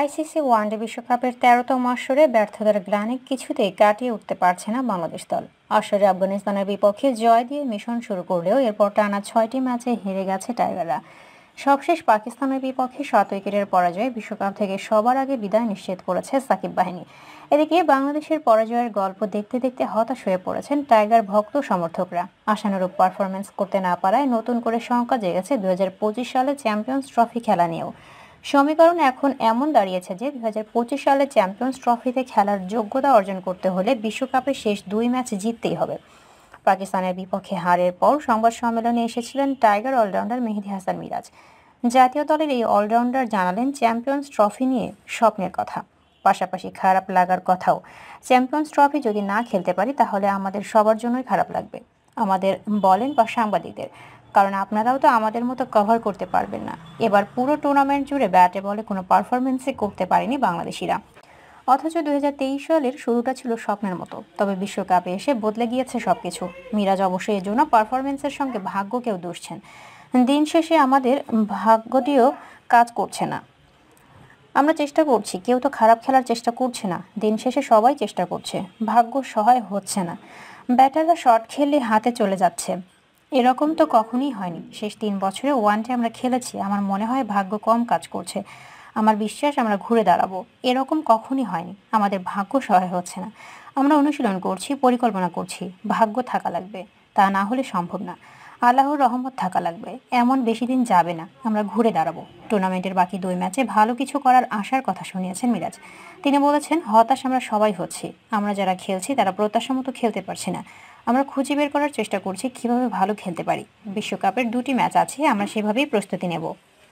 ICC one day বিশ্বকাপের তেরোতম আসরে ব্যর্থতার গ্লানি কিছুতেই কাটিয়ে উঠতে পারছে না বাংলাদেশ দল আসরে আফগানিস্তানের বিপক্ষে জয় দিয়ে মিশন শুরু করলেও এরপর টানা ছয়টি ম্যাচে হেরে গেছে টাইগাররা সবশেষ পাকিস্তানের বিপক্ষে সাত উইকেটের পরাজয়ে বিশ্বকাপ থেকে সবার আগে বিদায় নিশ্চিত করেছে সাকিব বাহিনী এদিকে বাংলাদেশের পরাজয়ের গল্প দেখতে দেখতে হতাশ হয়ে পড়েছেন টাইগার ভক্ত সমর্থকরা আশানুরূপ পারফরমেন্স করতে না পারায় নতুন করে শঙ্কা জেগেছে দু সালে চ্যাম্পিয়ন্স ট্রফি খেলা নিয়েও সমীকরণ এখন এমন দাঁড়িয়েছে যে দুই সালে চ্যাম্পিয়ন্স ট্রফিতে খেলার যোগ্যতা অর্জন করতে হলে বিশ্বকাপে শেষ দুই ম্যাচ জিততেই হবে পাকিস্তানের বিপক্ষে হারের পর সংবাদ সম্মেলনে এসেছিলেন টাইগার অলরাউন্ডার মেহেদি হাসান মিরাজ জাতীয় দলের এই অলরাউন্ডার জানালেন চ্যাম্পিয়ন্স ট্রফি নিয়ে স্বপ্নের কথা পাশাপাশি খারাপ লাগার কথাও চ্যাম্পিয়ন্স ট্রফি যদি না খেলতে পারি তাহলে আমাদের সবার জন্যই খারাপ লাগবে আমাদের বলেন বা সাংবাদিকদের কারণ আপনারাও তো আমাদের মতো কভার করতে পারবেন না এবার পুরো টুর্নামেন্ট জুড়ে ব্যাটে বলে কোনো পারফরমেন্সই করতে পারেনি বাংলাদেশিরা অথচ দু সালের শুরুটা ছিল স্বপ্নের মতো তবে বিশ্বকাপে এসে বদলে গিয়েছে সব কিছু মিরাজ অবশ্যই এর জন্য পারফরমেন্সের সঙ্গে ভাগ্যকেও দুষছেন দিন শেষে আমাদের ভাগ্যটিও কাজ করছে না আমরা চেষ্টা করছি কেউ তো খারাপ খেলার চেষ্টা করছে না দিন শেষে সবাই চেষ্টা করছে ভাগ্য সহায় হচ্ছে না ব্যাটাররা শট খেলে হাতে চলে যাচ্ছে এরকম তো কখনই হয়নি শেষ তিন বছরে ওয়ানটে আমরা খেলেছি আমার মনে হয় ভাগ্য কম কাজ করছে আমার বিশ্বাস আমরা ঘুরে দাঁড়াবো এরকম কখনই হয়নি আমাদের ভাগ্য সহায় হচ্ছে না আমরা অনুশীলন করছি পরিকল্পনা করছি ভাগ্য থাকা লাগবে তা না হলে সম্ভব না আল্লাহর রহমত থাকা লাগবে এমন বেশি দিন যাবে না আমরা ঘুরে দাঁড়াবো টুর্নামেন্টের বাকি দুই ম্যাচে ভালো কিছু করার আশার কথা শুনিয়েছেন মিরাজ তিনি বলেছেন হতাশ আমরা সবাই হচ্ছি আমরা যারা খেলছি তারা প্রত্যাশা মতো খেলতে পারছি না আমরা খুঁজে বের করার চেষ্টা করছি কিভাবে ভালো খেলতে পারি বিশ্বকাপের দুটি ম্যাচ আছে আমরা সেভাবেই প্রস্তুতি নেব